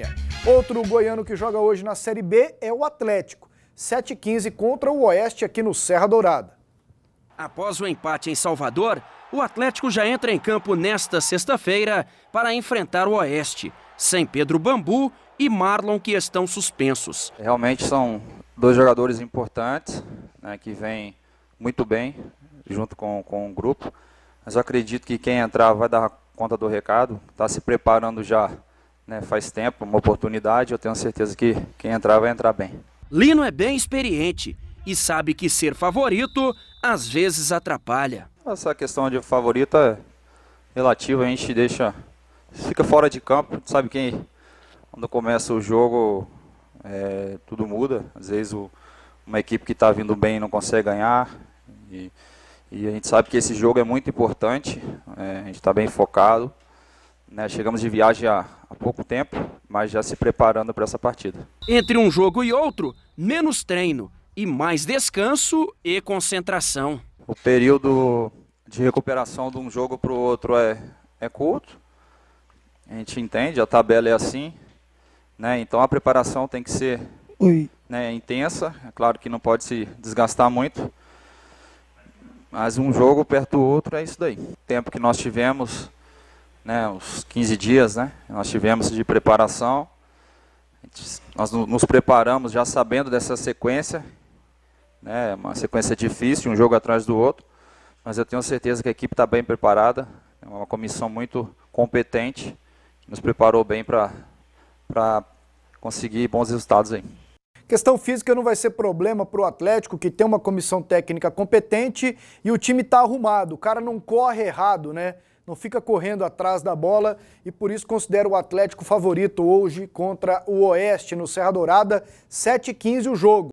É. Outro goiano que joga hoje na Série B é o Atlético, 7-15 contra o Oeste aqui no Serra Dourada. Após o empate em Salvador, o Atlético já entra em campo nesta sexta-feira para enfrentar o Oeste, sem Pedro Bambu e Marlon que estão suspensos. Realmente são dois jogadores importantes né, que vêm muito bem junto com, com o grupo, mas eu acredito que quem entrar vai dar conta do recado, está se preparando já né, faz tempo, uma oportunidade, eu tenho certeza que quem entrar vai entrar bem. Lino é bem experiente e sabe que ser favorito às vezes atrapalha. Essa questão de favorito é relativa, a gente deixa, fica fora de campo, sabe quem quando começa o jogo é, tudo muda, às vezes o, uma equipe que está vindo bem não consegue ganhar e, e, a gente sabe que esse jogo é muito importante, é, a gente está bem focado, né, chegamos de viagem há, há pouco tempo, mas já se preparando para essa partida. Entre um jogo e outro, menos treino e mais descanso e concentração. O período de recuperação de um jogo para o outro é, é curto. A gente entende, a tabela é assim. Né? Então a preparação tem que ser né, intensa. É claro que não pode se desgastar muito. Mas um jogo perto do outro é isso daí. O tempo que nós tivemos né, os 15 dias né, nós tivemos de preparação. Nós nos preparamos já sabendo dessa sequência, né, uma sequência difícil, um jogo atrás do outro, mas eu tenho certeza que a equipe está bem preparada, é uma comissão muito competente, nos preparou bem para conseguir bons resultados aí. Questão física não vai ser problema para o Atlético, que tem uma comissão técnica competente e o time está arrumado. O cara não corre errado, né? não fica correndo atrás da bola e por isso considera o Atlético favorito hoje contra o Oeste no Serra Dourada, 7h15 o jogo.